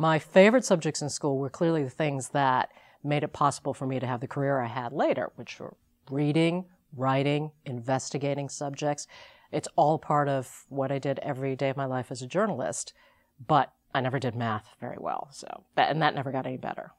My favorite subjects in school were clearly the things that made it possible for me to have the career I had later, which were reading, writing, investigating subjects. It's all part of what I did every day of my life as a journalist, but I never did math very well. So, and that never got any better.